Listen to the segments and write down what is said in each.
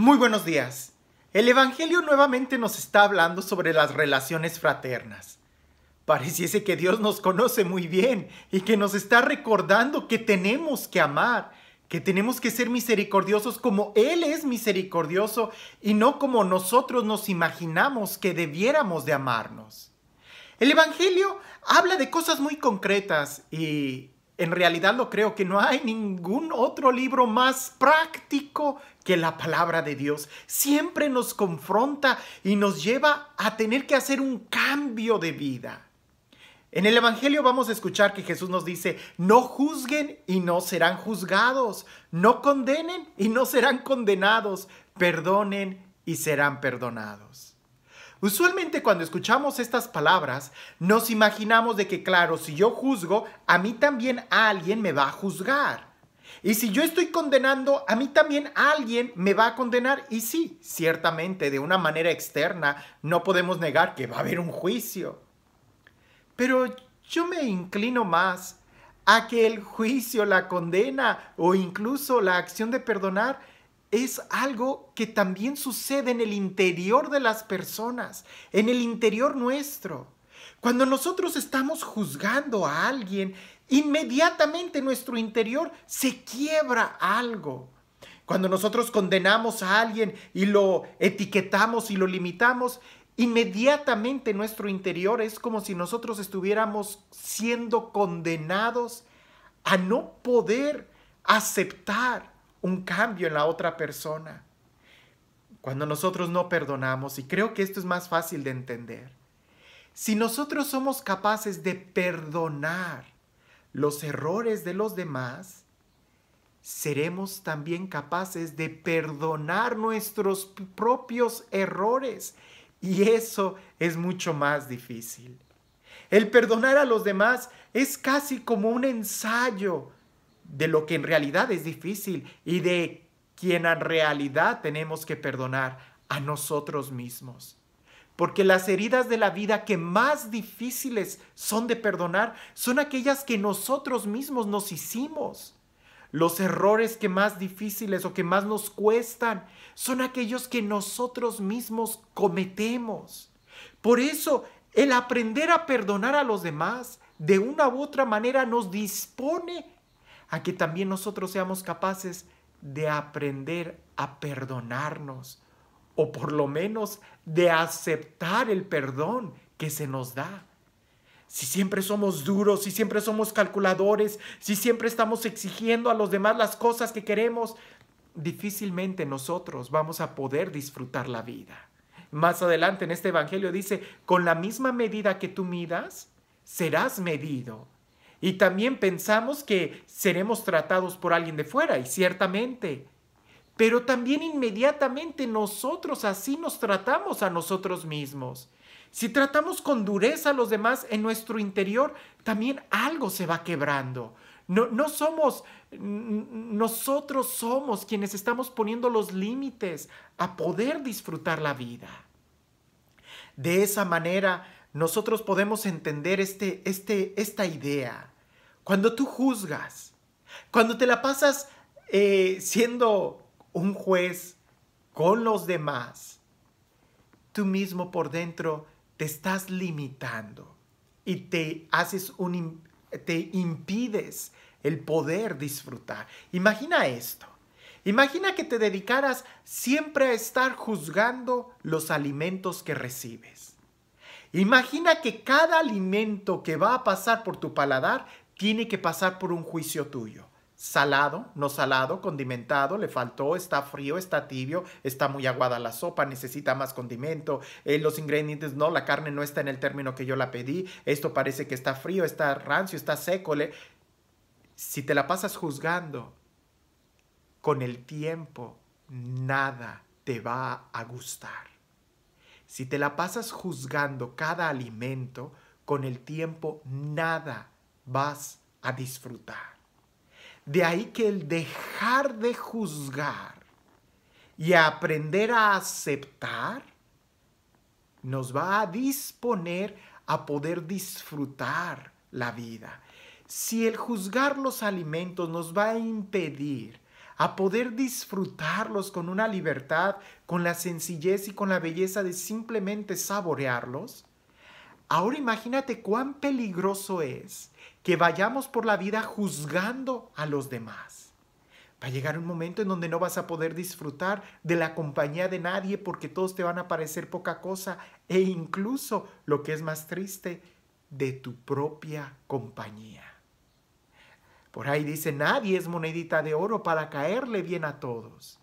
Muy buenos días. El Evangelio nuevamente nos está hablando sobre las relaciones fraternas. Pareciese que Dios nos conoce muy bien y que nos está recordando que tenemos que amar, que tenemos que ser misericordiosos como Él es misericordioso y no como nosotros nos imaginamos que debiéramos de amarnos. El Evangelio habla de cosas muy concretas y en realidad lo creo que no hay ningún otro libro más práctico que la palabra de Dios. Siempre nos confronta y nos lleva a tener que hacer un cambio de vida. En el Evangelio vamos a escuchar que Jesús nos dice, no juzguen y no serán juzgados, no condenen y no serán condenados, perdonen y serán perdonados. Usualmente cuando escuchamos estas palabras, nos imaginamos de que, claro, si yo juzgo, a mí también alguien me va a juzgar. Y si yo estoy condenando, a mí también alguien me va a condenar. Y sí, ciertamente, de una manera externa, no podemos negar que va a haber un juicio. Pero yo me inclino más a que el juicio, la condena o incluso la acción de perdonar es algo que también sucede en el interior de las personas, en el interior nuestro. Cuando nosotros estamos juzgando a alguien, inmediatamente nuestro interior se quiebra algo. Cuando nosotros condenamos a alguien y lo etiquetamos y lo limitamos, inmediatamente nuestro interior es como si nosotros estuviéramos siendo condenados a no poder aceptar un cambio en la otra persona. Cuando nosotros no perdonamos, y creo que esto es más fácil de entender, si nosotros somos capaces de perdonar los errores de los demás, seremos también capaces de perdonar nuestros propios errores. Y eso es mucho más difícil. El perdonar a los demás es casi como un ensayo de lo que en realidad es difícil y de quien en realidad tenemos que perdonar a nosotros mismos. Porque las heridas de la vida que más difíciles son de perdonar son aquellas que nosotros mismos nos hicimos. Los errores que más difíciles o que más nos cuestan son aquellos que nosotros mismos cometemos. Por eso, el aprender a perdonar a los demás de una u otra manera nos dispone a que también nosotros seamos capaces de aprender a perdonarnos o por lo menos de aceptar el perdón que se nos da. Si siempre somos duros, si siempre somos calculadores, si siempre estamos exigiendo a los demás las cosas que queremos, difícilmente nosotros vamos a poder disfrutar la vida. Más adelante en este Evangelio dice, con la misma medida que tú midas, serás medido. Y también pensamos que seremos tratados por alguien de fuera, y ciertamente. Pero también inmediatamente nosotros así nos tratamos a nosotros mismos. Si tratamos con dureza a los demás en nuestro interior, también algo se va quebrando. No, no somos, nosotros somos quienes estamos poniendo los límites a poder disfrutar la vida. De esa manera, nosotros podemos entender este, este, esta idea. Cuando tú juzgas, cuando te la pasas eh, siendo un juez con los demás, tú mismo por dentro te estás limitando y te haces un, te impides el poder disfrutar. Imagina esto. Imagina que te dedicaras siempre a estar juzgando los alimentos que recibes. Imagina que cada alimento que va a pasar por tu paladar tiene que pasar por un juicio tuyo. Salado, no salado, condimentado, le faltó, está frío, está tibio, está muy aguada la sopa, necesita más condimento, eh, los ingredientes no, la carne no está en el término que yo la pedí, esto parece que está frío, está rancio, está seco. Le... Si te la pasas juzgando, con el tiempo nada te va a gustar. Si te la pasas juzgando cada alimento, con el tiempo nada vas a disfrutar. De ahí que el dejar de juzgar y aprender a aceptar nos va a disponer a poder disfrutar la vida. Si el juzgar los alimentos nos va a impedir a poder disfrutarlos con una libertad, con la sencillez y con la belleza de simplemente saborearlos. Ahora imagínate cuán peligroso es que vayamos por la vida juzgando a los demás. Va a llegar un momento en donde no vas a poder disfrutar de la compañía de nadie porque todos te van a parecer poca cosa e incluso, lo que es más triste, de tu propia compañía. Por ahí dice, nadie es monedita de oro para caerle bien a todos.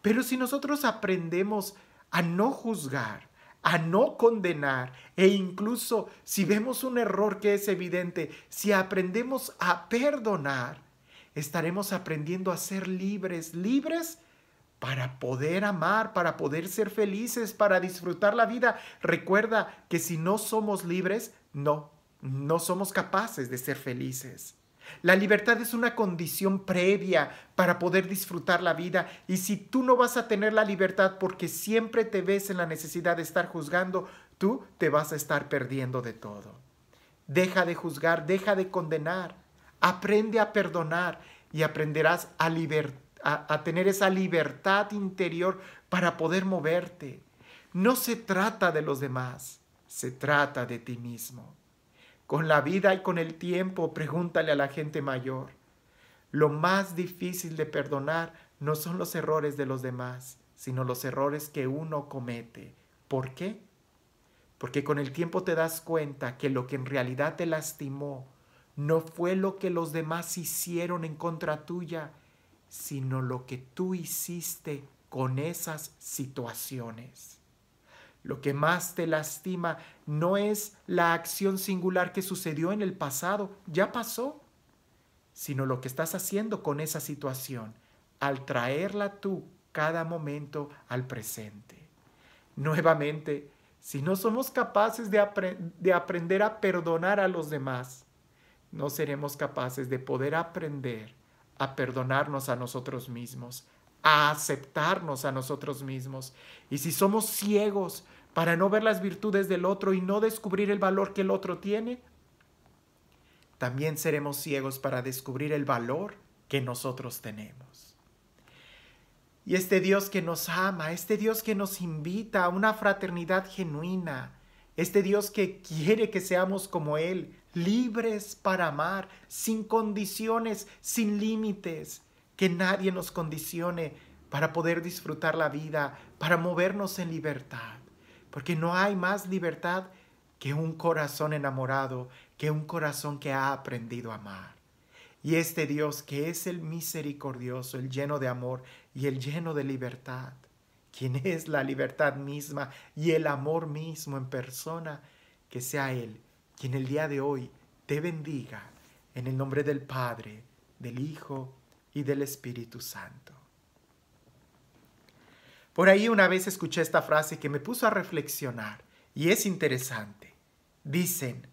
Pero si nosotros aprendemos a no juzgar, a no condenar e incluso si vemos un error que es evidente, si aprendemos a perdonar, estaremos aprendiendo a ser libres, libres para poder amar, para poder ser felices, para disfrutar la vida. Recuerda que si no somos libres, no, no somos capaces de ser felices. La libertad es una condición previa para poder disfrutar la vida y si tú no vas a tener la libertad porque siempre te ves en la necesidad de estar juzgando, tú te vas a estar perdiendo de todo. Deja de juzgar, deja de condenar, aprende a perdonar y aprenderás a, tener esa libertad interior para poder moverte. No se trata de los demás, se trata de ti mismo con la vida y con el tiempo, pregúntale a la gente mayor. Lo más difícil de perdonar no son los errores de los demás, sino los errores que uno comete. ¿Por qué? Porque con el tiempo te das cuenta que lo que en realidad te lastimó no fue lo que los demás hicieron en contra tuya, sino lo que tú hiciste con esas situaciones. Lo que más te lastima no es la acción singular que sucedió en el pasado, ya pasó, sino lo que estás haciendo con esa situación al traerla tú cada momento al presente. Nuevamente, si no somos capaces de, aprender a perdonar a los demás, no seremos capaces de poder aprender a perdonarnos a nosotros mismos, a aceptarnos a nosotros mismos. Y si somos ciegos para no ver las virtudes del otro y no descubrir el valor que el otro tiene, también seremos ciegos para descubrir el valor que nosotros tenemos. Y este Dios que nos ama, este Dios que nos invita a una fraternidad genuina, este Dios que quiere que seamos como Él, libres para amar, sin condiciones, sin límites, que nadie nos condicione para poder disfrutar la vida, para movernos en libertad, porque no hay más libertad que un corazón enamorado, que un corazón que ha aprendido a amar. Y este Dios que es el misericordioso, el lleno de amor y el lleno de libertad, quien es la libertad misma y el amor mismo en persona, que sea Él quien el día de hoy te bendiga, en el nombre del Padre, del Hijo y del Espíritu Santo. Por ahí una vez escuché esta frase que me puso a reflexionar y es interesante. Dicen,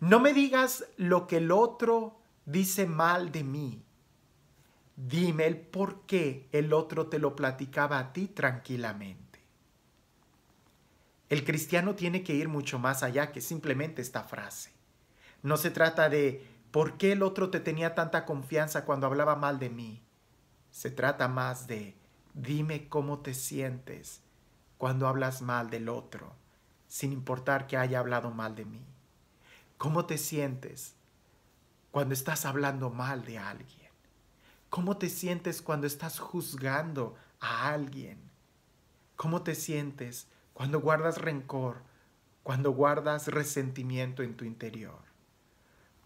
no me digas lo que el otro dice mal de mí. Dime el por qué el otro te lo platicaba a ti tranquilamente. El cristiano tiene que ir mucho más allá que simplemente esta frase. No se trata de ¿Por qué el otro te tenía tanta confianza cuando hablaba mal de mí? Se trata más de dime cómo te sientes cuando hablas mal del otro, sin importar que haya hablado mal de mí. ¿Cómo te sientes cuando estás hablando mal de alguien? ¿Cómo te sientes cuando estás juzgando a alguien? ¿Cómo te sientes cuando guardas rencor, cuando guardas resentimiento en tu interior?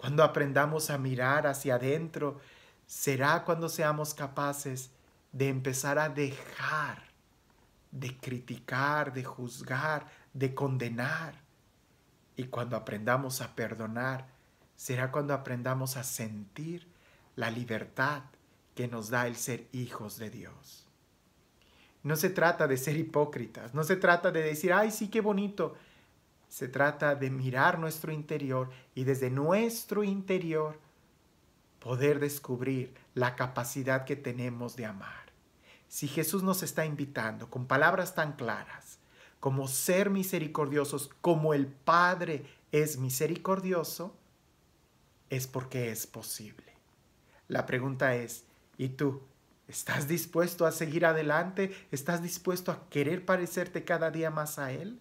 Cuando aprendamos a mirar hacia adentro, será cuando seamos capaces de empezar a dejar de criticar, de juzgar, de condenar. Y cuando aprendamos a perdonar, será cuando aprendamos a sentir la libertad que nos da el ser hijos de Dios. No se trata de ser hipócritas, no se trata de decir, ay, sí, qué bonito, se trata de mirar nuestro interior y desde nuestro interior poder descubrir la capacidad que tenemos de amar. Si Jesús nos está invitando con palabras tan claras como ser misericordiosos, como el Padre es misericordioso, es porque es posible. La pregunta es, ¿y tú? ¿Estás dispuesto a seguir adelante? ¿Estás dispuesto a querer parecerte cada día más a Él?